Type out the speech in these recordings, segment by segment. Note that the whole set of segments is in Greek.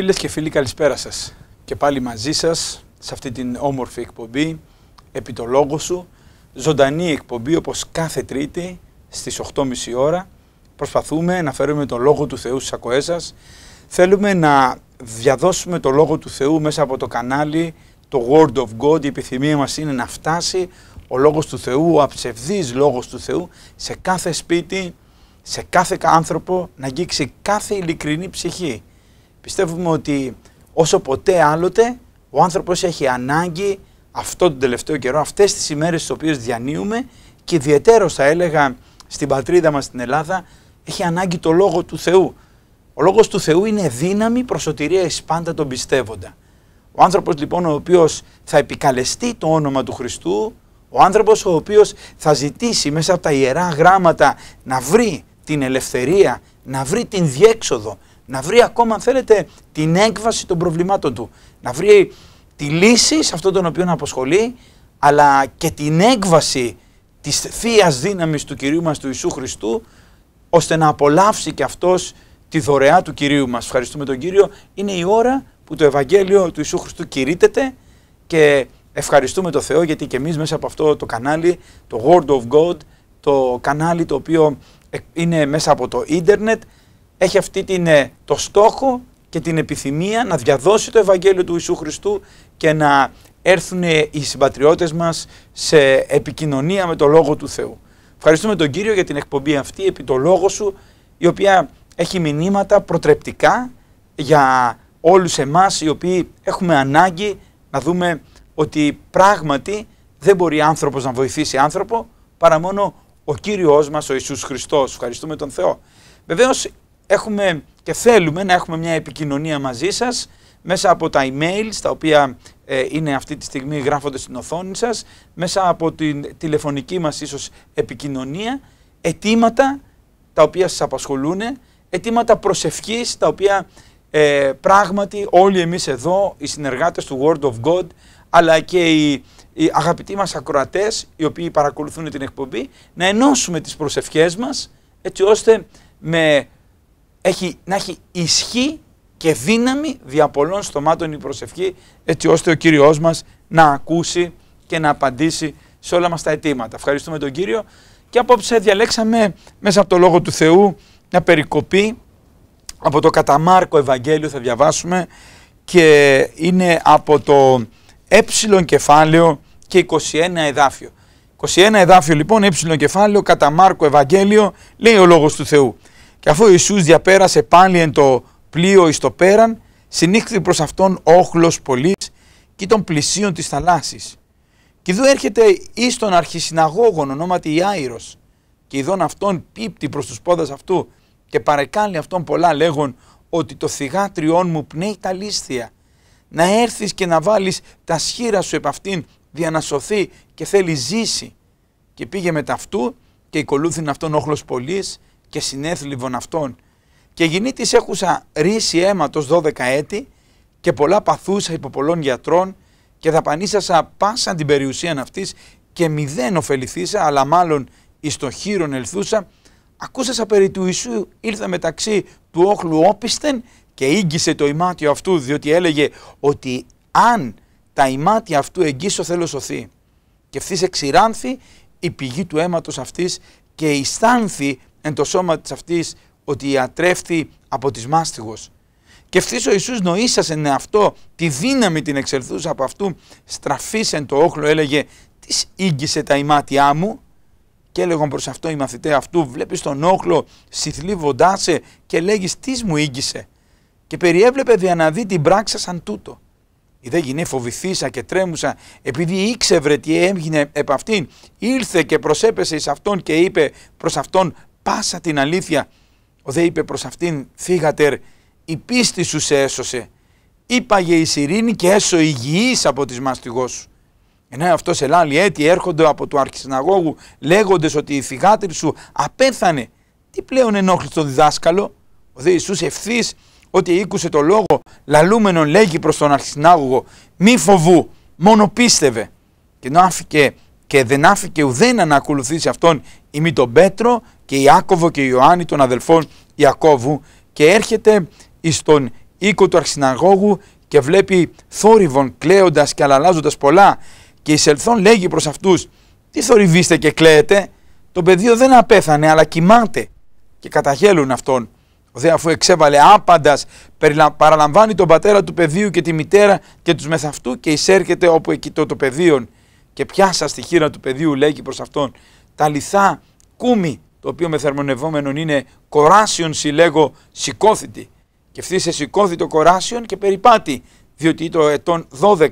Φίλες και φίλοι καλησπέρα σας και πάλι μαζί σας σε αυτή την όμορφη εκπομπή «Επί το λόγο σου» ζωντανή εκπομπή όπως κάθε Τρίτη στις 8.30 ώρα προσπαθούμε να φέρουμε τον Λόγο του Θεού στις ακοές σας θέλουμε να διαδώσουμε το Λόγο του Θεού μέσα από το κανάλι το Word of God η επιθυμία μας είναι να φτάσει ο Λόγος του Θεού, ο αψευδής Λόγος του Θεού σε κάθε σπίτι, σε κάθε άνθρωπο να αγγίξει κάθε ειλικρινή ψυχή Πιστεύουμε ότι όσο ποτέ άλλοτε ο άνθρωπος έχει ανάγκη αυτό τον τελευταίο καιρό, αυτές τις ημέρες τις οποίες διανύουμε και ιδιαιτέρως θα έλεγα στην πατρίδα μας στην Ελλάδα έχει ανάγκη το Λόγο του Θεού. Ο Λόγος του Θεού είναι δύναμη προσωτηρία εις πάντα τον πιστεύοντα. Ο άνθρωπος λοιπόν ο οποίος θα επικαλεστεί το όνομα του Χριστού, ο άνθρωπος ο οποίος θα ζητήσει μέσα από τα Ιερά Γράμματα να βρει την ελευθερία, να βρει την διέξοδο, να βρει ακόμα αν θέλετε την έκβαση των προβλημάτων του, να βρει τη λύση σε αυτόν τον οποίο να αποσχολεί, αλλά και την έκβαση της θείας δύναμης του Κυρίου μας του Ιησού Χριστού, ώστε να απολαύσει και αυτός τη δωρεά του Κυρίου μας. Ευχαριστούμε τον Κύριο. Είναι η ώρα που το Ευαγγέλιο του Ιησού Χριστού κηρύτεται και ευχαριστούμε τον Θεό γιατί και εμείς μέσα από αυτό το κανάλι, το Word of God, το κανάλι το οποίο ε, είναι μέσα από το ίντερνετ, έχει αυτή την, ε, το στόχο και την επιθυμία να διαδώσει το Ευαγγέλιο του Ιησού Χριστού και να έρθουν ε, οι συμπατριώτες μας σε επικοινωνία με το Λόγο του Θεού. Ευχαριστούμε τον Κύριο για την εκπομπή αυτή επί το Λόγο Σου, η οποία έχει μηνύματα προτρεπτικά για όλους εμάς οι οποίοι έχουμε ανάγκη να δούμε ότι πράγματι δεν μπορεί άνθρωπος να βοηθήσει άνθρωπο παρά μόνο ο Κύριος μας ο Ιησούς Χριστός. Ευχαριστούμε τον Θεό. Βεβαίως έχουμε και θέλουμε να έχουμε μια επικοινωνία μαζί σας μέσα από τα email τα οποία ε, είναι αυτή τη στιγμή γράφονται στην οθόνη σας, μέσα από την τηλεφωνική μας ίσως επικοινωνία, αιτήματα τα οποία σας απασχολούν, αιτήματα προσευχής τα οποία ε, πράγματι όλοι εμείς εδώ, οι συνεργάτες του Word of God, αλλά και οι, οι αγαπητοί μας ακροατές οι οποίοι παρακολουθούν την εκπομπή, να ενώσουμε τις προσευχές μας έτσι ώστε με έχει, να έχει ισχύ και δύναμη δια πολλών στομάτων η προσευχή έτσι ώστε ο Κύριος μας να ακούσει και να απαντήσει σε όλα μας τα αιτήματα. Ευχαριστούμε τον Κύριο και απόψε διαλέξαμε μέσα από το Λόγο του Θεού να περικοπή από το Καταμάρκο Ευαγγέλιο θα διαβάσουμε και είναι από το ε κεφάλαιο και 21 εδάφιο. 21 εδάφιο λοιπόν, ε κεφάλαιο, κατά Μάρκο Ευαγγέλιο, λέει ο Λόγος του Θεού. Και αφού ο Ιησούς διαπέρασε πάλι εν το πλοίο εις το πέραν, συνήχθη προς αυτόν όχλος πολλής και των πλησίων της θαλάσσης. Και εδώ έρχεται εις τον αρχισυναγόγον ονόματι Ιάιρος και ειδών αυτόν πίπτει προς τους πόδας αυτού και παρεκάλλει αυτόν πολλά λέγον ότι το θυγάτριόν μου πνέει τα λίσθια. Να έρθεις και να βάλεις τα σχήρα σου επ' αυτήν δια να σωθεί και θέλει ζήσει. Και πήγε μετά αυτού και οικολούθην αυτόν όχλος πολλής και συνέθλιβων αυτών και της έχουσα ρίση αίματος 12 έτη και πολλά παθούσα υπό πολλών γιατρών και δαπανίσασα πάσα την περιουσίαν αυτής και μηδέν ωφεληθήσα αλλά μάλλον εις το χείρον ελθούσα ακούσασα περί του Ιησού ήρθα μεταξύ του όχλου όπισθεν και ήγγισε το ημάτιο αυτού διότι έλεγε ότι αν τα ημάτια αυτού εγγύσω θέλω σωθεί και ευθύς εξηράνθη η πηγή του αίματος αυτής και ισθάνθη εν το σώμα της αυτής ότι ατρέφθη από τη μάστιγος. Και ευθύς ο Ιησούς εν «Ναι, αυτό, τη δύναμη την εξελθούσα από αυτού, εν το όχλο έλεγε, τι ήγγισε τα ημάτια μου και έλεγαν προς αυτό οι μαθητέ αυτού, βλέπεις τον όχλο, σε και λέγεις: τι μου ήγγισε. Και περιέβλεπε διαναδεί την πράξα σαν τούτο. Η δε γυναί φοβηθήσα και τρέμουσα, επειδή ήξευρε τι έμγινε επ' αυτήν, ήλθε και προσέπεσε εις αυτόν και είπε προς αυτόν πάσα την αλήθεια. Ο δε είπε προς αυτήν, θίγατερ, η πίστη σου σε έσωσε. Είπαγε η ειρήνη και έσω υγιής από τις μαστιγός σου. Ενώ αυτός σε λαλλει έτη έρχονται από του αρχισυναγώγου λέγοντες ότι η θυγάτρη σου απέθανε. Τι πλέον ενόχλησε το διδάσκαλο. Ο δε Ιησούς ευθύς ότι ήκουσε το λόγο λαλούμενον λέγει προς τον αρχισυνάγωγο μη φοβού μόνο πίστευε. Και ενώ άφηκε και δεν άφηκε ουδένα να ακολουθήσει αυτόν μη τον Πέτρο και Ιάκωβο και Ιωάννη των αδελφών Ιακώβου και έρχεται εις τον οίκο του Αρχισυναγώγου και βλέπει θόρυβον κλαίοντας και αλλαλάζοντας πολλά και ελθόν λέγει προς αυτούς «Τι θορυβείστε και κλαίετε, το πεδίο δεν απέθανε αλλά κοιμάται» και καταγέλουν αυτόν. Ο δε αφού εξέβαλε άπαντας, παραλαμβάνει τον πατέρα του πεδίου και τη μητέρα και τους μεθαυτού και εισέρχεται όπου εκεί το, το πεδίο και πιάσα στη χείρα του παιδίου λέει και προς αυτόν, τα λιθά κούμι, το οποίο με θερμονευόμενον είναι κοράσιον συλλέγω σηκώθητη. Και αυτή σε σηκώθη το κοράσιον και περιπάτη, διότι το ετών 12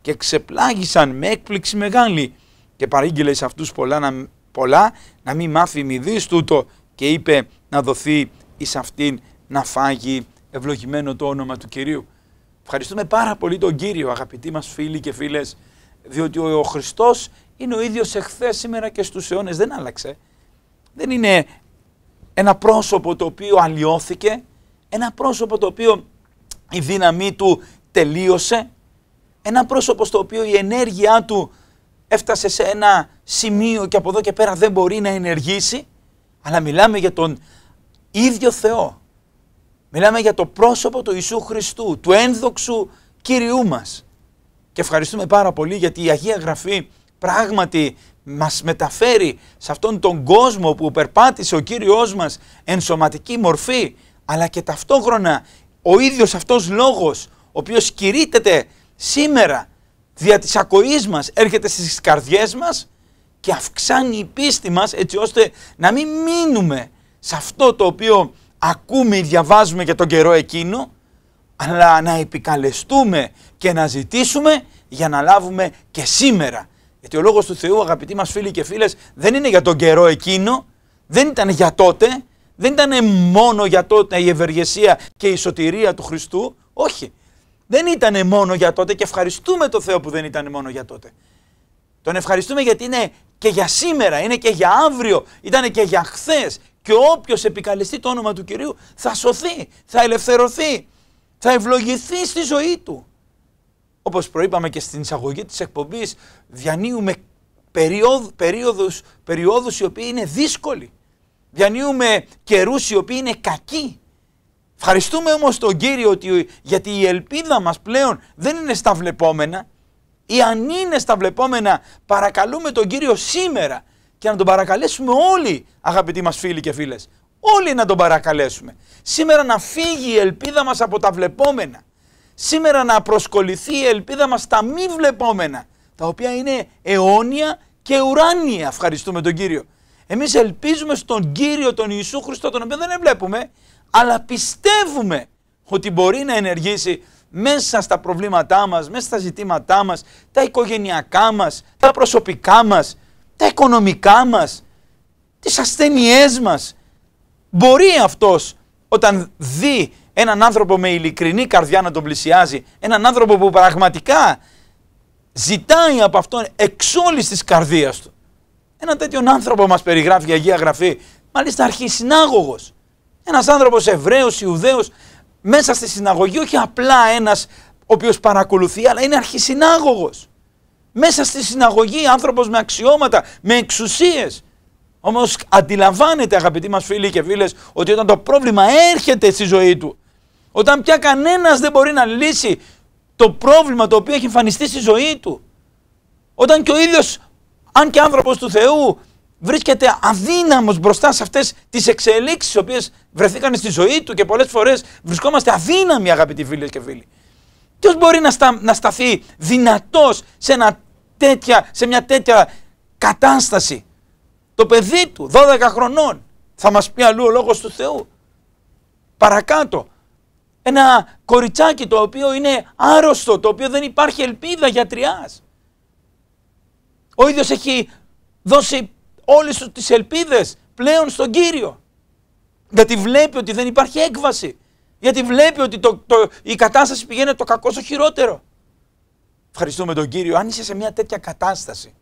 και ξεπλάγησαν με έκπληξη μεγάλη και παρήγγειλε σε αυτούς πολλά να, πολλά να μην μάθει μηδής τούτο και είπε να δοθεί εις αυτήν να φάγει ευλογημένο το όνομα του Κυρίου. Ευχαριστούμε πάρα πολύ τον Κύριο αγαπητοί μας φίλοι και φίλες διότι ο Χριστός είναι ο ίδιος εχθές σήμερα και στους αιώνες, δεν άλλαξε. Δεν είναι ένα πρόσωπο το οποίο αλλοιώθηκε, ένα πρόσωπο το οποίο η δύναμή του τελείωσε, ένα πρόσωπο στο οποίο η ενέργειά του έφτασε σε ένα σημείο και από εδώ και πέρα δεν μπορεί να ενεργήσει, αλλά μιλάμε για τον ίδιο Θεό. Μιλάμε για το πρόσωπο του Ιησού Χριστού, του ένδοξου Κυριού μας και ευχαριστούμε πάρα πολύ γιατί η Αγία Γραφή πράγματι μας μεταφέρει σε αυτόν τον κόσμο που περπάτησε ο Κύριος μας εν σωματική μορφή αλλά και ταυτόχρονα ο ίδιος αυτός λόγος ο οποίος κηρύτεται σήμερα δια της ακοής μας έρχεται στις καρδιές μας και αυξάνει η πίστη μας έτσι ώστε να μην μείνουμε σε αυτό το οποίο ακούμε ή διαβάζουμε για τον καιρό εκείνο αλλά να επικαλεστούμε και να ζητήσουμε για να λάβουμε και σήμερα. Γιατί ο λόγος του Θεού αγαπητοί μας φίλοι και φίλες δεν είναι για τον καιρό εκείνο, δεν ήταν για τότε, δεν ήταν μόνο για τότε η ευεργεσία και η σωτηρία του Χριστού, όχι. Δεν ήταν μόνο για τότε και ευχαριστούμε τον Θεό που δεν ήταν μόνο για τότε. Τον ευχαριστούμε γιατί είναι και για σήμερα, είναι και για αύριο, ήταν και για χθες. Και όποιος επικαλεστεί το όνομα του κυρίου θα σωθεί, θα ελευθερωθεί, θα ευλογηθεί στη ζωή του. Όπως προείπαμε και στην εισαγωγή της εκπομπής, διανύουμε περίοδους, περίοδους, περιόδους οι οποίοι είναι δύσκολοι. Διανύουμε καιρούς οι οποίοι είναι κακοί. Ευχαριστούμε όμως τον Κύριο ότι, γιατί η ελπίδα μας πλέον δεν είναι στα βλεπόμενα ή αν είναι στα βλεπόμενα παρακαλούμε τον Κύριο σήμερα και να τον παρακαλέσουμε όλοι αγαπητοί μας φίλοι και φίλες Όλοι να τον παρακαλέσουμε. Σήμερα να φύγει η ελπίδα μας από τα βλεπόμενα. Σήμερα να προσκοληθεί η ελπίδα μας στα μη βλεπόμενα. Τα οποία είναι αιώνια και ουράνια. Ευχαριστούμε τον Κύριο. Εμείς ελπίζουμε στον Κύριο τον Ιησού Χριστό τον οποίο δεν βλέπουμε. Αλλά πιστεύουμε ότι μπορεί να ενεργήσει μέσα στα προβλήματά μας, μέσα στα ζητήματά μας, τα οικογενειακά μας, τα προσωπικά μας, τα οικονομικά μας, τις ασθένειές μας, Μπορεί αυτός όταν δει έναν άνθρωπο με ειλικρινή καρδιά να τον πλησιάζει, έναν άνθρωπο που πραγματικά ζητάει από αυτόν εξ όλης της καρδίας του. Έναν τέτοιον άνθρωπο μας περιγράφει η Αγία Γραφή, μάλιστα αρχισυνάγωγος. Ένας άνθρωπος Εβραίος, Ιουδαίος, μέσα στη συναγωγή, όχι απλά ένας ο οποίος παρακολουθεί, αλλά είναι αρχισυνάγωγος. Μέσα στη συναγωγή άνθρωπος με αξιώματα, με εξουσίες. Όμως αντιλαμβάνεται, αγαπητοί μας φίλοι και φίλες, ότι όταν το πρόβλημα έρχεται στη ζωή του, όταν πια κανένας δεν μπορεί να λύσει το πρόβλημα το οποίο έχει εμφανιστεί στη ζωή του, όταν και ο ίδιος, αν και άνθρωπος του Θεού, βρίσκεται αδύναμος μπροστά σε αυτές τις εξελίξεις οι οποίες βρεθήκαν στη ζωή του και πολλές φορές βρισκόμαστε αδύναμοι αγαπητοί φίλες και φίλοι. Ποιος μπορεί να, να σταθεί δυνατός σε, σε μια τέτοια κατάσταση το παιδί του, 12 χρονών. Θα μας πει αλλού ο λόγος του Θεού. Παρακάτω, ένα κοριτσάκι το οποίο είναι άρρωστο, το οποίο δεν υπάρχει ελπίδα για τριάς. Ο ίδιος έχει δώσει όλες τις ελπίδες πλέον στον Κύριο. Γιατί βλέπει ότι δεν υπάρχει έκβαση. Γιατί βλέπει ότι το, η κατάσταση πηγαίνει το κακό στο χειρότερο. Ευχαριστούμε τον Κύριο. Αν είσαι σε μια τέτοια κατάσταση,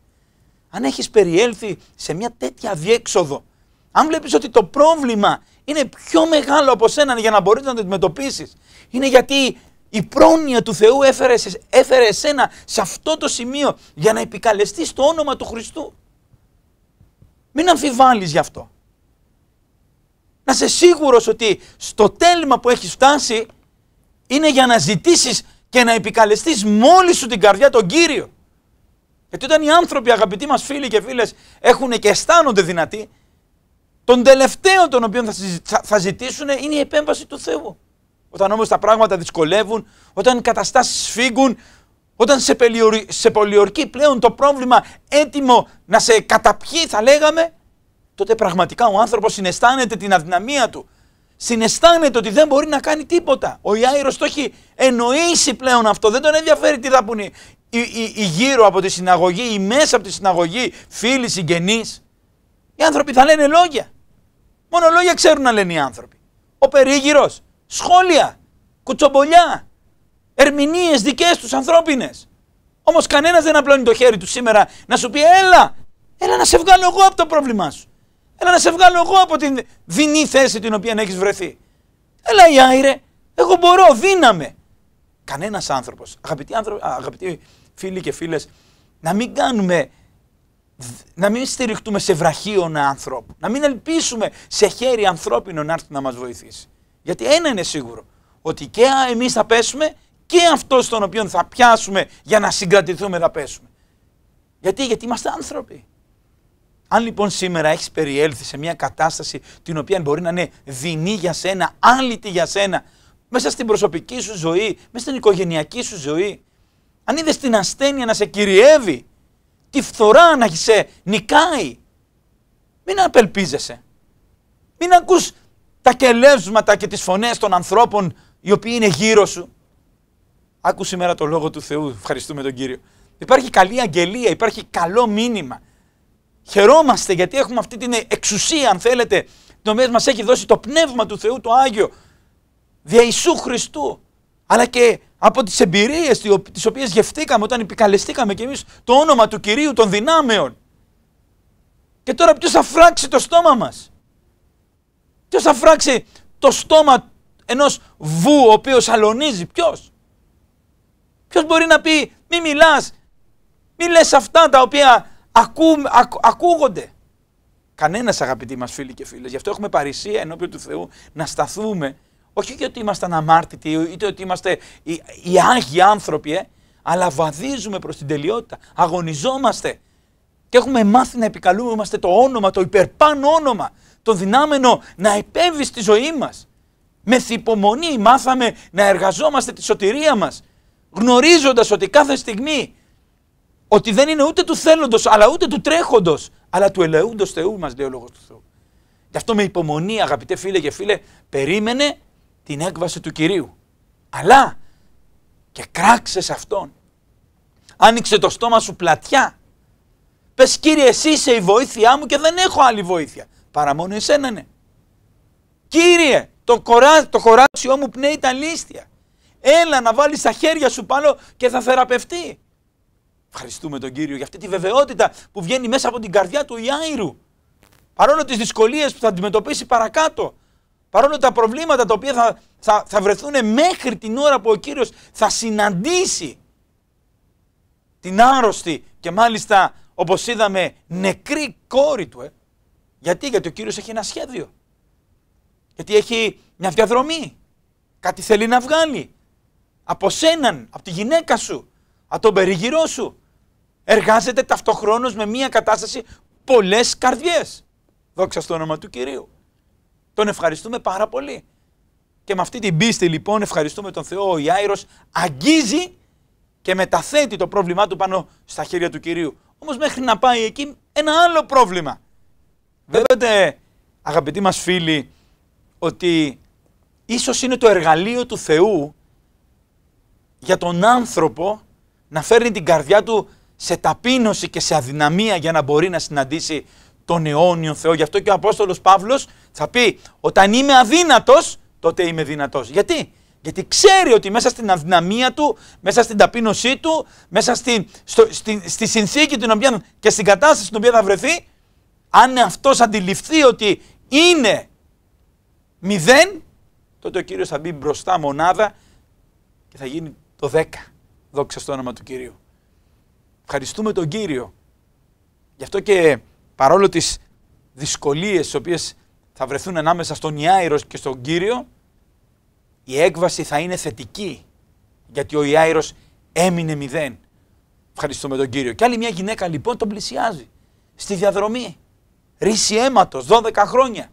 αν έχεις περιέλθει σε μια τέτοια διέξοδο, αν βλέπεις ότι το πρόβλημα είναι πιο μεγάλο από σένα για να μπορείς να το αντιμετωπίσεις, είναι γιατί η πρόνοια του Θεού έφερε, έφερε εσένα σε αυτό το σημείο για να επικαλεστείς το όνομα του Χριστού. Μην αμφιβάλλεις γι' αυτό. Να είσαι σίγουρος ότι στο τέλμα που έχεις φτάσει είναι για να ζητήσεις και να επικαλεστείς μόλις σου την καρδιά τον Κύριο. Γιατί όταν οι άνθρωποι, αγαπητοί μας φίλοι και φίλες, έχουν και αισθάνονται δυνατοί, τον τελευταίο τον οποίο θα ζητήσουν είναι η επέμβαση του Θεού. Όταν όμως τα πράγματα δυσκολεύουν, όταν οι καταστάσεις σφίγγουν, όταν σε, πελιορ... σε πολιορκεί πλέον το πρόβλημα έτοιμο να σε καταπιεί, θα λέγαμε, τότε πραγματικά ο άνθρωπος συναισθάνεται την αδυναμία του. Συναισθάνεται ότι δεν μπορεί να κάνει τίποτα. Ο Ιάιρο το έχει εννοήσει πλέον αυτό. Δεν τον ενδιαφέρει τι θα πούνε ή γύρω από τη συναγωγή, ή μέσα από τη συναγωγή, φίλοι, συγγενείς, οι άνθρωποι θα λένε λόγια. Μόνο λόγια ξέρουν να λένε οι άνθρωποι. Ο περίγυρος, σχόλια, κουτσομπολιά, ερμηνείες δικές τους ανθρώπινες. Όμως κανένας δεν απλώνει το χέρι του σήμερα να σου πει έλα, έλα να σε βγάλω εγώ από το πρόβλημά σου. Έλα να σε βγάλω εγώ από την δινή θέση την οποία έχεις βρεθεί. Έλα η Ιάιρε, εγώ μπορώ, δύναμε. Κανένας άνθρωπος, αγαπητοί, άνθρωποι, αγαπητοί φίλοι και φίλες, να μην κάνουμε. Να μην στηριχτούμε σε βραχίωνα ανθρώπου. Να μην ελπίσουμε σε χέρι ανθρώπινο να έρθει να μας βοηθήσει. Γιατί ένα είναι σίγουρο. Ότι και εμείς θα πέσουμε και αυτός τον οποίο θα πιάσουμε για να συγκρατηθούμε θα πέσουμε. Γιατί, γιατί είμαστε άνθρωποι. Αν λοιπόν σήμερα έχεις περιέλθει σε μια κατάσταση την οποία μπορεί να είναι δεινή για σένα, άλυτη για σένα, μέσα στην προσωπική σου ζωή, μέσα στην οικογενειακή σου ζωή, αν είδες την ασθένεια να σε κυριεύει, τη φθορά να σε νικάει, μην απελπίζεσαι. Μην ακούς τα κελεύσματα και τις φωνές των ανθρώπων οι οποίοι είναι γύρω σου. Άκου σήμερα το Λόγο του Θεού, ευχαριστούμε τον Κύριο. Υπάρχει καλή αγγελία, υπάρχει καλό μήνυμα. Χαιρόμαστε γιατί έχουμε αυτή την εξουσία, αν θέλετε, την οποία μας έχει δώσει το Πνεύμα του Θεού, το Άγιο, δια Ιησού Χριστού αλλά και από τις εμπειρίες τις οποίες γευτήκαμε όταν επικαλεστήκαμε και εμείς το όνομα του Κυρίου των δυνάμεων. Και τώρα ποιος θα φράξει το στόμα μας. Ποιος θα φράξει το στόμα ενός βου ο οποίος αλωνίζει. Ποιος. Ποιος μπορεί να πει μη μιλάς, μη λες αυτά τα οποία ακούγονται. Κανένας αγαπητοί μας φίλοι και φίλες. Γι' αυτό έχουμε παρησία ενώπιον του Θεού να σταθούμε όχι και ότι ήμασταν αμάρτητοι, είτε ότι είμαστε οι, οι άγιοι άνθρωποι, ε, αλλά βαδίζουμε προς την τελειότητα. Αγωνιζόμαστε. Και έχουμε μάθει να επικαλούμαστε το όνομα, το υπερπάνω όνομα, το δυνάμενο να επέμβει στη ζωή μας. Με θυπομονή μάθαμε να εργαζόμαστε τη σωτηρία μας, γνωρίζοντας ότι κάθε στιγμή ότι δεν είναι ούτε του θέλοντος, αλλά ούτε του τρέχοντος, αλλά του ελεούντος Θεού μας, λέει ο λόγος του Θεού. Γι' αυτό με υπομονή, αγαπητέ φίλε και φίλε, περίμενε την έκβαση του Κυρίου. Αλλά και κράξες Αυτόν. Άνοιξε το στόμα σου πλατιά. Πες Κύριε εσύ είσαι η βοήθειά μου και δεν έχω άλλη βοήθεια. Παρά μόνο εσένα ναι. Κύριε το, κορά, το μου πνέει τα λίστια. Έλα να βάλεις τα χέρια σου πάνω και θα θεραπευτεί. Ευχαριστούμε τον Κύριο για αυτή τη βεβαιότητα που βγαίνει μέσα από την καρδιά του Ιάιρου. Παρόλο τις δυσκολίες που θα αντιμετωπίσει παρακάτω παρόλο τα προβλήματα τα οποία θα, θα, θα βρεθούν μέχρι την ώρα που ο Κύριος θα συναντήσει την άρρωστη και μάλιστα όπως είδαμε νεκρή κόρη του. Ε. Γιατί, γιατί ο Κύριος έχει ένα σχέδιο. Γιατί έχει μια διαδρομή. Κάτι θέλει να βγάλει. Από σέναν, από τη γυναίκα σου, από τον περιγυρό σου. Εργάζεται ταυτοχρόνως με μια κατάσταση πολλές καρδιές. Δόξα στο όνομα του Κυρίου. Τον ευχαριστούμε πάρα πολύ. Και με αυτή την πίστη λοιπόν ευχαριστούμε τον Θεό. Ο Ιάηρος αγγίζει και μεταθέτει το πρόβλημά του πάνω στα χέρια του Κυρίου. Όμως μέχρι να πάει εκεί ένα άλλο πρόβλημα. Βλέπετε αγαπητοί μας φίλοι ότι ίσως είναι το εργαλείο του Θεού για τον άνθρωπο να φέρνει την καρδιά του σε ταπείνωση και σε αδυναμία για να μπορεί να συναντήσει τον αιώνιο Θεό. Γι' αυτό και ο Απόστολος Παύλος θα πει όταν είμαι αδύνατος τότε είμαι δυνατός. Γιατί? Γιατί ξέρει ότι μέσα στην αδυναμία του, μέσα στην ταπείνωσή του, μέσα στη, στη, στη συνθήκη την οποία, και στην κατάσταση στην οποία θα βρεθεί, αν αυτός αντιληφθεί ότι είναι μηδέν, τότε ο Κύριος θα μπει μπροστά μονάδα και θα γίνει το 10. Δόξα στο όνομα του Κυρίου. Ευχαριστούμε τον Κύριο. Γι' αυτό και παρόλο τις δυσκολίες τις οποίες θα βρεθούν ανάμεσα στον Ιάιρο και στον Κύριο, η έκβαση θα είναι θετική, γιατί ο Ιάηρος έμεινε μηδέν. Ευχαριστούμε τον Κύριο. Και άλλη μια γυναίκα λοιπόν τον πλησιάζει στη διαδρομή. Ρίση αίματος, 12 χρόνια.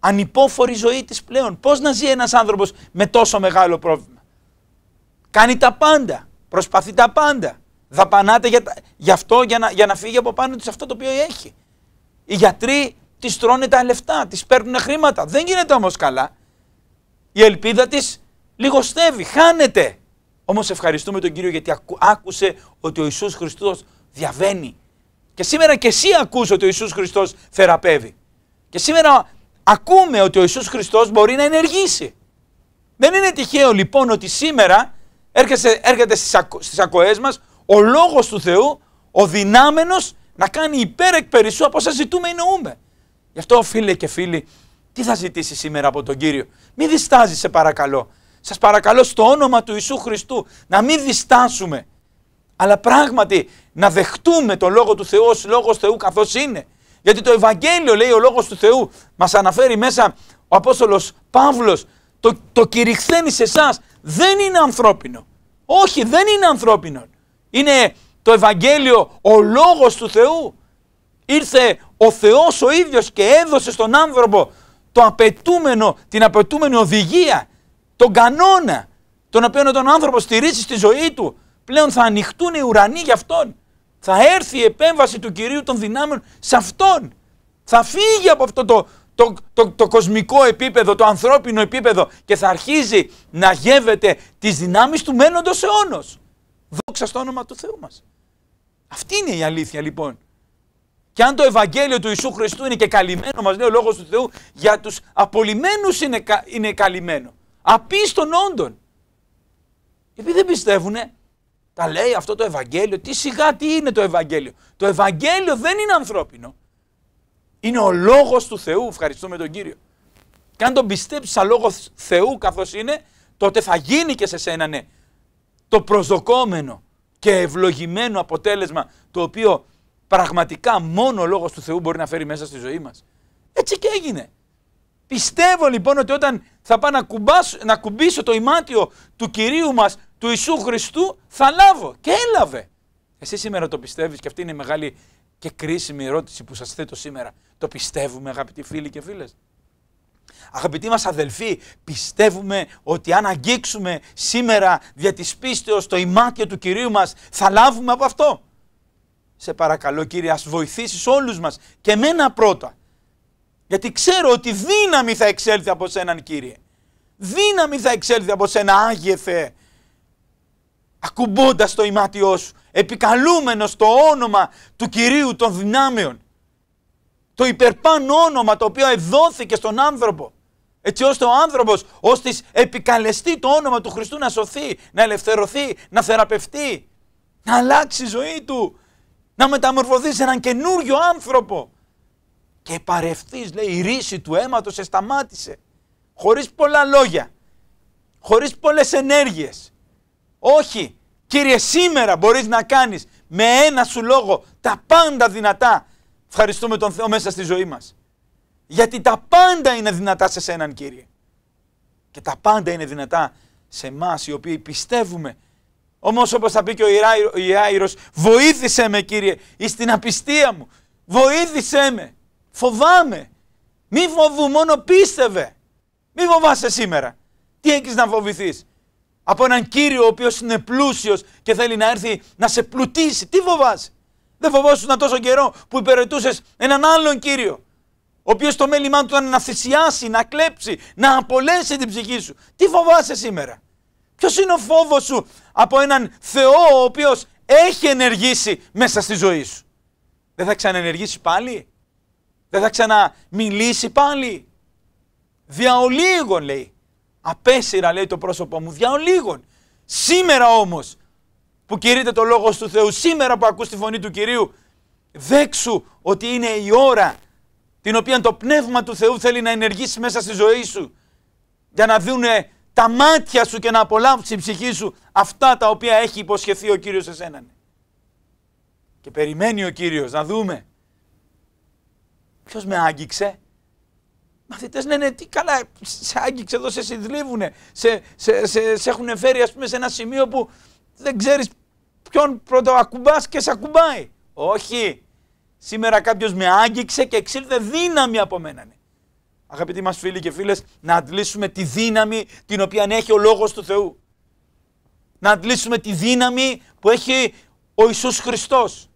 Ανυπόφορη ζωή της πλέον. Πώς να ζει ένας άνθρωπος με τόσο μεγάλο πρόβλημα. Κάνει τα πάντα, προσπαθεί τα πάντα. Δαπανάται για, για αυτό για να, για να φύγει από πάνω της αυτό το οποίο έχει. Οι γιατροί της τρώνε τα λεφτά, της παίρνουν χρήματα. Δεν γίνεται όμως καλά. Η ελπίδα της λιγοστεύει, χάνεται. Όμως ευχαριστούμε τον κύριο γιατί άκουσε ότι ο Ιησούς Χριστός διαβαίνει. Και σήμερα και εσύ ακούς ότι ο Ιησούς Χριστός θεραπεύει. Και σήμερα ακούμε ότι ο Ιησούς Χριστός μπορεί να ενεργήσει. Δεν είναι τυχαίο λοιπόν ότι σήμερα έρχεται, έρχεται στις, μας ο λόγος του Θεού, ο δυναμένο να κάνει υπέρ εκ περισσού από όσα ζητούμε ή Γι' αυτό φίλε και φίλοι, τι θα ζητήσεις σήμερα από τον Κύριο. Μην διστάζεις σε παρακαλώ. Σας παρακαλώ στο όνομα του Ιησού Χριστού να μην διστάσουμε. Αλλά πράγματι να δεχτούμε τον Λόγο του Θεού ως Λόγος Θεού καθώς είναι. Γιατί το Ευαγγέλιο λέει ο Λόγος του Θεού μας αναφέρει μέσα ο Απόστολος Παύλος το, το κηρυχθένει σε εσάς δεν είναι ανθρώπινο. Όχι δεν είναι ανθρώπινο. Είναι το Ευαγγέλιο ο Λόγος του Θεού Ήρθε ο Θεός ο ίδιος και έδωσε στον άνθρωπο το απαιτούμενο, την απαιτούμενη οδηγία, τον κανόνα, τον οποίο τον άνθρωπος στηρίζει στη ζωή του. Πλέον θα ανοιχτούν οι ουρανοί για αυτόν. Θα έρθει η επέμβαση του Κυρίου των δυνάμεων σε αυτόν. Θα φύγει από αυτό το, το, το, το, κοσμικό επίπεδο, το ανθρώπινο επίπεδο και θα αρχίζει να γεύεται τις δυνάμεις του μένοντος αιώνος. Δόξα στο όνομα του Θεού μας. Αυτή είναι η αλήθεια λοιπόν. Και αν το Ευαγγέλιο του Ιησού Χριστού είναι και καλυμμένο, μας λέει ο Λόγος του Θεού, για τους απολυμμένου είναι, είναι καλυμμένο. Απίστων όντων. Επειδή δεν πιστεύουνε, τα λέει αυτό το Ευαγγέλιο. Τι σιγά τι είναι το Ευαγγέλιο. Το Ευαγγέλιο δεν είναι ανθρώπινο. Είναι ο Λόγος του Θεού, ευχαριστούμε τον Κύριο. Και αν τον πιστέψεις σαν Λόγος Θεού καθώς είναι, τότε θα γίνει και σε σένα, ναι, το προσδοκόμενο και ευλογημένο αποτέλεσμα το οποίο πραγματικά μόνο ο λόγος του Θεού μπορεί να φέρει μέσα στη ζωή μας. Έτσι και έγινε. Πιστεύω λοιπόν ότι όταν θα πάω να, κουμπάσω, κουμπίσω το ημάτιο του Κυρίου μας, του Ιησού Χριστού, θα λάβω. Και έλαβε. Εσύ σήμερα το πιστεύεις και αυτή είναι η μεγάλη και κρίσιμη ερώτηση που σας θέτω σήμερα. Το πιστεύουμε αγαπητοί φίλοι και φίλες. Αγαπητοί μας αδελφοί, πιστεύουμε ότι αν αγγίξουμε σήμερα δια της πίστεως το ημάτιο του Κυρίου μας θα λάβουμε από αυτό σε παρακαλώ Κύριε ας βοηθήσεις όλους μας και εμένα πρώτα. Γιατί ξέρω ότι δύναμη θα εξέλθει από σέναν Κύριε. Δύναμη θα εξέλθει από σένα Άγιε Θεέ. Ακουμπώντας το ημάτιό σου, επικαλούμενος το όνομα του Κυρίου των δυνάμεων. Το υπερπάν όνομα το οποίο εδόθηκε στον άνθρωπο. Έτσι ώστε ο άνθρωπος, ώστε επικαλεστεί το όνομα του Χριστού να σωθεί, να ελευθερωθεί, να θεραπευτεί, να αλλάξει η ζωή του, να μεταμορφωθείς σε έναν καινούριο άνθρωπο. Και παρευθείς λέει η ρίση του αίματος σε σταμάτησε. Χωρίς πολλά λόγια. Χωρίς πολλές ενέργειες. Όχι. Κύριε σήμερα μπορείς να κάνεις με ένα σου λόγο τα πάντα δυνατά. Ευχαριστούμε τον Θεό μέσα στη ζωή μας. Γιατί τα πάντα είναι δυνατά σε σέναν Κύριε. Και τα πάντα είναι δυνατά σε εμάς οι οποίοι πιστεύουμε Όμως, όπως θα πει και ο Ιάιρο, βοήθησέ με, κύριε, εις την απιστία μου. Βοήθησέ με. Φοβάμαι. Μη φοβού, μόνο πίστευε. Μη φοβάσαι σήμερα. Τι έχεις να φοβηθείς. Από έναν κύριο ο οποίος είναι πλούσιος και θέλει να έρθει να σε πλουτίσει. Τι φοβάσαι. Δεν να τόσο καιρό που υπερετούσε έναν άλλον κύριο. Ο οποίος το μέλημά του ήταν να θυσιάσει, να κλέψει, να απολέσει την ψυχή σου. Τι φοβάσαι σήμερα. Ποιος είναι ο φόβος σου από έναν Θεό ο οποίος έχει ενεργήσει μέσα στη ζωή σου. Δεν θα ξαναενεργήσει πάλι. Δεν θα ξαναμιλήσει πάλι. Διαολίγων λέει. Απέσυρα λέει το πρόσωπό μου. Διαολίγων. Σήμερα όμως που κηρύτε το λόγο του Θεού, σήμερα που ακούς τη φωνή του Κυρίου, δέξου ότι είναι η ώρα την οποία το πνεύμα του Θεού θέλει να ενεργήσει μέσα στη ζωή σου για να δούνε τα μάτια σου και να απολαύσεις η ψυχή σου αυτά τα οποία έχει υποσχεθεί ο Κύριος εσέναν. Και περιμένει ο Κύριος να δούμε. Ποιος με άγγιξε. Μαθητές λένε τι καλά σε άγγιξε εδώ, σε συντρίβουνε. Σε, σε, σε, σε έχουν φέρει ας πούμε σε ένα σημείο που δεν ξέρεις ποιον πρώτο ακουμπάς και σε ακουμπάει. Όχι. Σήμερα κάποιος με άγγιξε και εξήλθε δύναμη από μένα αγαπητοί μας φίλοι και φίλες, να αντλήσουμε τη δύναμη την οποία έχει ο Λόγος του Θεού. Να αντλήσουμε τη δύναμη που έχει ο Ιησούς Χριστός.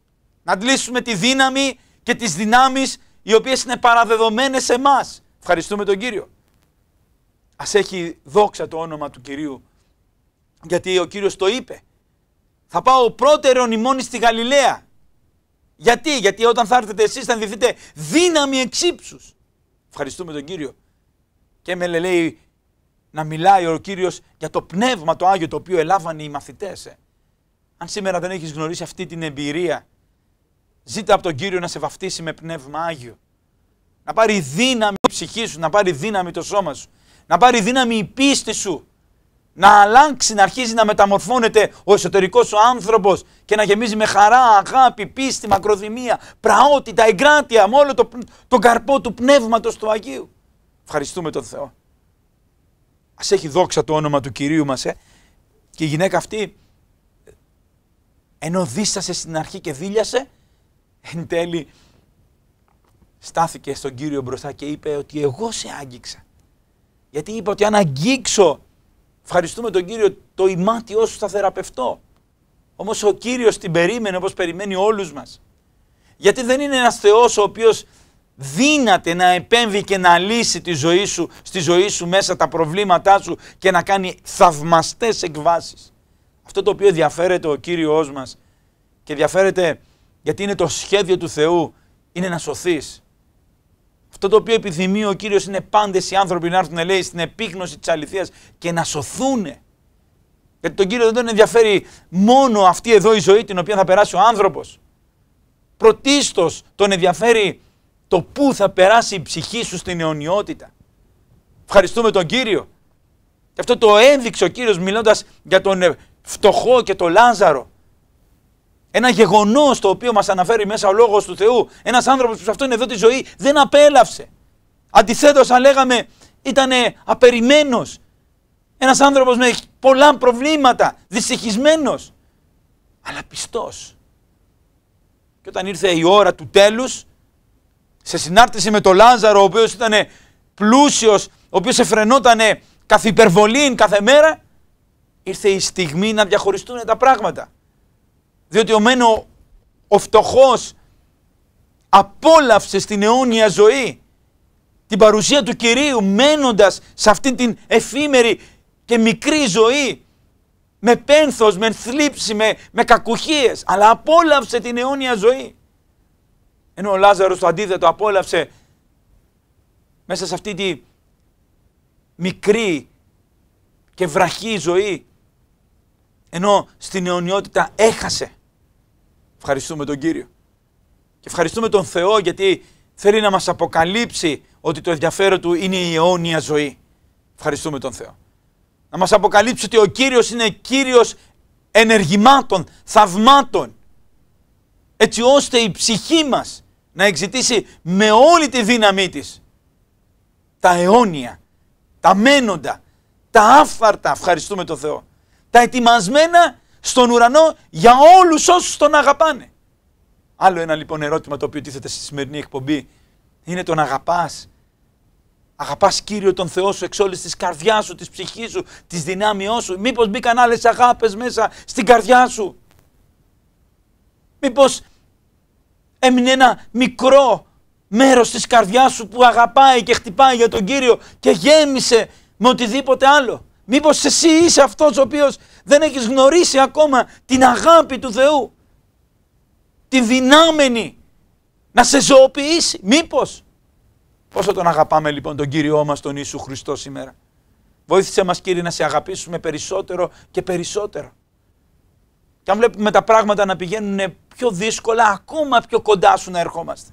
Να αντλήσουμε τη δύναμη και τις δυνάμεις οι οποίες είναι παραδεδομένες σε μας. Ευχαριστούμε τον Κύριο. Ας έχει δόξα το όνομα του Κυρίου. Γιατί ο Κύριος το είπε. Θα πάω πρώτερον ημών στη Γαλιλαία. Γιατί, γιατί όταν θα έρθετε εσείς θα ενδυθείτε δύναμη εξύψους. Ευχαριστούμε τον Κύριο. Και με λέει να μιλάει ο Κύριος για το πνεύμα το Άγιο το οποίο ελάβανε οι μαθητές. Ε. Αν σήμερα δεν έχεις γνωρίσει αυτή την εμπειρία, ζήτα από τον Κύριο να σε βαφτίσει με πνεύμα Άγιο. Να πάρει δύναμη η ψυχή σου, να πάρει δύναμη το σώμα σου, να πάρει δύναμη η πίστη σου, να αλλάξει, να αρχίζει να μεταμορφώνεται ο εσωτερικός ο άνθρωπος και να γεμίζει με χαρά, αγάπη, πίστη, μακροδημία, πραότητα, εγκράτεια, με όλο το, τον καρπό του πνεύματος του Αγίου. Ευχαριστούμε τον Θεό. Ας έχει δόξα το όνομα του κυρίου μας, ε. Και η γυναίκα αυτή, ενώ δίστασε στην αρχή και δίλιασε, εν τέλει στάθηκε στον κύριο μπροστά και είπε ότι εγώ σε άγγιξα. Γιατί είπε ότι αν αγγίξω Ευχαριστούμε τον Κύριο το ημάτιό σου θα θεραπευτώ. Όμως ο Κύριος την περίμενε όπως περιμένει όλους μας. Γιατί δεν είναι ένας Θεός ο οποίος δύναται να επέμβει και να λύσει τη ζωή σου, στη ζωή σου μέσα τα προβλήματά σου και να κάνει θαυμαστές εκβάσεις. Αυτό το οποίο διαφέρεται ο Κύριος μας και διαφέρεται γιατί είναι το σχέδιο του Θεού είναι να σωθείς, αυτό το οποίο επιθυμεί ο Κύριος είναι πάντες οι άνθρωποι να έρθουν λέει στην επίγνωση της αληθείας και να σωθούν. Γιατί τον Κύριο δεν τον ενδιαφέρει μόνο αυτή εδώ η ζωή την οποία θα περάσει ο άνθρωπος. Πρωτίστως τον ενδιαφέρει το πού θα περάσει η ψυχή σου στην αιωνιότητα. Ευχαριστούμε τον Κύριο. Και αυτό το έδειξε ο Κύριος μιλώντας για τον ε, φτωχό και τον Λάζαρο. Ένα γεγονός το οποίο μας αναφέρει μέσα ο λόγος του Θεού. Ένας άνθρωπος που σε αυτόν εδώ τη ζωή δεν απέλαυσε. Αντιθέτως, αν λέγαμε, ήταν απεριμένο. Ένας άνθρωπος με πολλά προβλήματα, δυστυχισμένος, αλλά πιστός. Και όταν ήρθε η ώρα του τέλους, σε συνάρτηση με τον Λάζαρο, ο οποίος ήταν πλούσιος, ο οποίος εφρενόταν καθ' υπερβολήν κάθε μέρα, ήρθε η στιγμή να διαχωριστούν τα πράγματα. Διότι ομένο ο φτωχός απόλαυσε στην αιώνια ζωή την παρουσία του Κυρίου μένοντας σε αυτήν την εφήμερη και μικρή ζωή με πένθος, με θλίψη, με, με κακουχίες αλλά απόλαυσε την αιώνια ζωή ενώ ο Λάζαρος το αντίθετο απόλαυσε μέσα σε αυτή τη μικρή και βραχή ζωή ενώ στην αιωνιότητα έχασε Ευχαριστούμε τον Κύριο. Και ευχαριστούμε τον Θεό γιατί θέλει να μας αποκαλύψει ότι το ενδιαφέρον Του είναι η αιώνια ζωή. Ευχαριστούμε τον Θεό. Να μας αποκαλύψει ότι ο Κύριος είναι Κύριος ενεργημάτων, θαυμάτων. Έτσι ώστε η ψυχή μας να εξητήσει με όλη τη δύναμή της τα αιώνια, τα μένοντα, τα άφαρτα, ευχαριστούμε τον Θεό, τα ετοιμασμένα στον ουρανό για όλους όσους τον αγαπάνε. Άλλο ένα λοιπόν ερώτημα το οποίο τίθεται στη σημερινή εκπομπή είναι τον αγαπάς. Αγαπάς Κύριο τον Θεό σου εξ όλης της καρδιάς σου, της ψυχής σου, της δυνάμειός σου. Μήπως μπήκαν άλλες αγάπες μέσα στην καρδιά σου. Μήπως έμεινε ένα μικρό μέρος της καρδιάς σου που αγαπάει και χτυπάει για τον Κύριο και γέμισε με οτιδήποτε άλλο. Μήπως εσύ είσαι αυτός ο οποίος δεν έχεις γνωρίσει ακόμα την αγάπη του Θεού. Την δυνάμενη να σε ζωοποιήσει. Μήπως. Πόσο τον αγαπάμε λοιπόν τον Κύριό μας τον Ιησού Χριστό σήμερα. Βοήθησε μας Κύριε να σε αγαπήσουμε περισσότερο και περισσότερο. Και αν βλέπουμε τα πράγματα να πηγαίνουν πιο δύσκολα, ακόμα πιο κοντά σου να ερχόμαστε.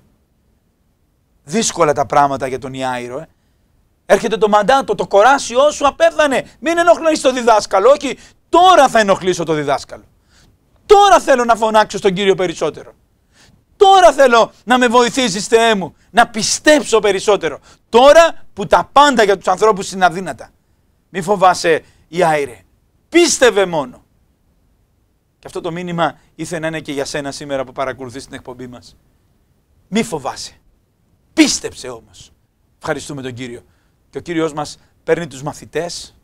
Δύσκολα τα πράγματα για τον Ιάιρο. Ε. Έρχεται το μαντάτο, το κοράσιό σου απέθανε. Μην ενοχλείς το διδάσκαλο. Όχι, τώρα θα ενοχλήσω το διδάσκαλο. Τώρα θέλω να φωνάξω στον κύριο περισσότερο. Τώρα θέλω να με βοηθήσεις, Θεέ μου, να πιστέψω περισσότερο. Τώρα που τα πάντα για τους ανθρώπους είναι αδύνατα. Μην φοβάσαι, Ιάιρε. Πίστευε μόνο. Και αυτό το μήνυμα ήθελε να είναι και για σένα σήμερα που παρακολουθείς την εκπομπή μας. Μην φοβάσαι. Πίστεψε όμως. Ευχαριστούμε τον κύριο. Και ο Κύριος μας παίρνει τους μαθητές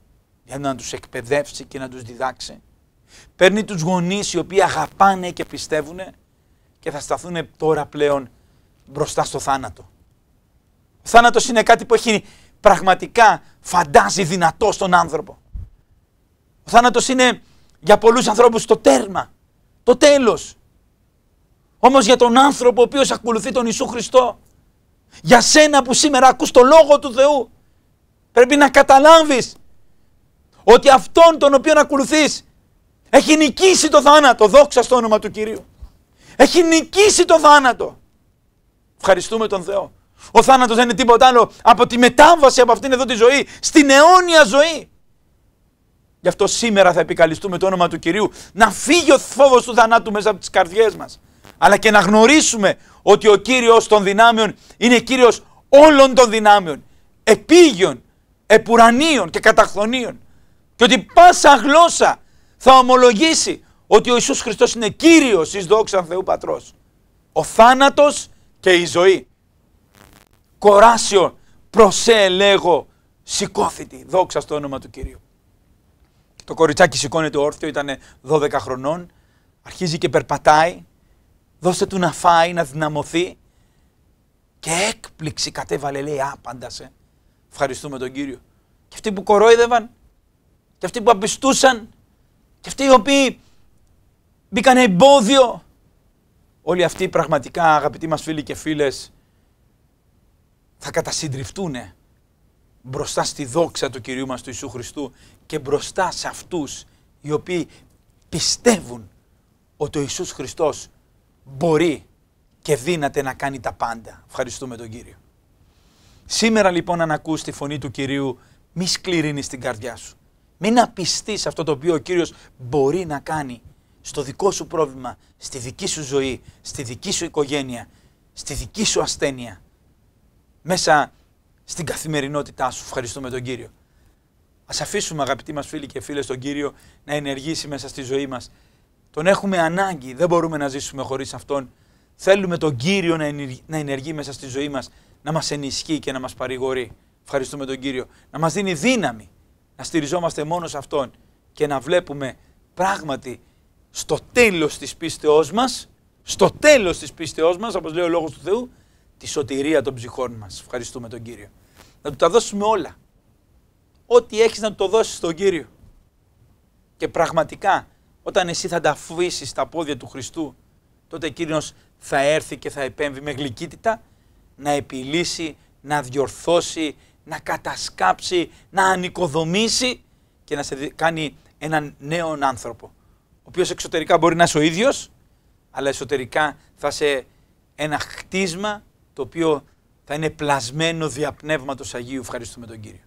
για να τους εκπαιδεύσει και να τους διδάξει. Παίρνει τους γονείς οι οποίοι αγαπάνε και πιστεύουν και θα σταθούν τώρα πλέον μπροστά στο θάνατο. Ο θάνατος είναι κάτι που έχει πραγματικά φαντάζει δυνατό στον άνθρωπο. Ο θάνατος είναι για πολλούς ανθρώπους το τέρμα, το τέλος. Όμως για τον άνθρωπο ο οποίος ακολουθεί τον Ιησού Χριστό, για σένα που σήμερα ακούς το Λόγο του Θεού, Πρέπει να καταλάβεις ότι αυτόν τον οποίο ακολουθείς έχει νικήσει το θάνατο, δόξα στο όνομα του Κυρίου. Έχει νικήσει το θάνατο. Ευχαριστούμε τον Θεό. Ο θάνατος δεν είναι τίποτα άλλο από τη μετάβαση από αυτήν εδώ τη ζωή στην αιώνια ζωή. Γι' αυτό σήμερα θα επικαλιστούμε το όνομα του Κυρίου να φύγει ο φόβος του θανάτου μέσα από τις καρδιές μας. Αλλά και να γνωρίσουμε ότι ο Κύριος των δυνάμεων είναι Κύριος όλων των δυνάμεων. Επίγειων επουρανίων και καταχθονίων και ότι πάσα γλώσσα θα ομολογήσει ότι ο Ιησούς Χριστός είναι Κύριος εις δόξαν Θεού Πατρός. Ο θάνατος και η ζωή. Κοράσιον προσέ λέγω σηκώθητη δόξα στο όνομα του Κυρίου. Το κοριτσάκι σηκώνεται όρθιο, ήταν 12 χρονών, αρχίζει και περπατάει, δώσε του να φάει, να δυναμωθεί και έκπληξη κατέβαλε λέει άπαντασε Ευχαριστούμε τον Κύριο. Και αυτοί που κορόιδευαν, και αυτοί που απιστούσαν, και αυτοί οι οποίοι μπήκαν εμπόδιο. Όλοι αυτοί πραγματικά αγαπητοί μας φίλοι και φίλες θα κατασυντριφτούν μπροστά στη δόξα του Κυρίου μας του Ιησού Χριστού και μπροστά σε αυτούς οι οποίοι πιστεύουν ότι ο Ιησούς Χριστός μπορεί και δύναται να κάνει τα πάντα. Ευχαριστούμε τον Κύριο. Σήμερα λοιπόν αν ακούς τη φωνή του Κυρίου, μη σκληρίνεις την καρδιά σου. Μην απιστείς αυτό το οποίο ο Κύριος μπορεί να κάνει στο δικό σου πρόβλημα, στη δική σου ζωή, στη δική σου οικογένεια, στη δική σου ασθένεια, μέσα στην καθημερινότητά σου. Ευχαριστούμε τον Κύριο. Ας αφήσουμε αγαπητοί μας φίλοι και φίλες τον Κύριο να ενεργήσει μέσα στη ζωή μας. Τον έχουμε ανάγκη, δεν μπορούμε να ζήσουμε χωρίς Αυτόν. Θέλουμε τον Κύριο να ενεργεί μέσα στη ζωή μας να μας ενισχύει και να μας παρηγορεί. Ευχαριστούμε τον Κύριο. Να μας δίνει δύναμη να στηριζόμαστε μόνο σε Αυτόν και να βλέπουμε πράγματι στο τέλος της πίστεώς μας, στο τέλος της πίστεώς μας, όπως λέει ο Λόγος του Θεού, τη σωτηρία των ψυχών μας. Ευχαριστούμε τον Κύριο. Να του τα δώσουμε όλα. Ό,τι έχεις να του το δώσεις στον Κύριο. Και πραγματικά, όταν εσύ θα τα αφήσεις στα πόδια του Χριστού, τότε Κύριος θα έρθει και θα επέμβει με γλυκύτητα να επιλύσει, να διορθώσει, να κατασκάψει, να ανοικοδομήσει και να σε κάνει έναν νέον άνθρωπο. Ο οποίος εξωτερικά μπορεί να είσαι ο ίδιος, αλλά εσωτερικά θα σε ένα χτίσμα το οποίο θα είναι πλασμένο διαπνεύματος Αγίου. Ευχαριστούμε τον Κύριο.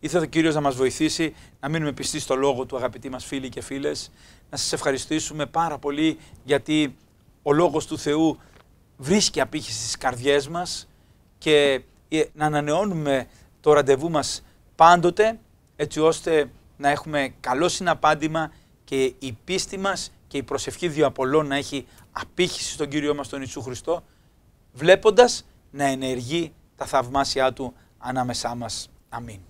Ήρθε ο Κύριος να μας βοηθήσει να μείνουμε πιστοί στο λόγο του αγαπητοί μας φίλοι και φίλες. Να σας ευχαριστήσουμε πάρα πολύ γιατί ο λόγος του Θεού βρίσκει απήχηση στις καρδιές μας και ε, να ανανεώνουμε το ραντεβού μας πάντοτε έτσι ώστε να έχουμε καλό συναπάντημα και η πίστη μας και η προσευχή δύο να έχει απήχηση στον Κύριό μας τον Ιησού Χριστό βλέποντας να ενεργεί τα θαυμάσια Του ανάμεσά μας. Αμήν.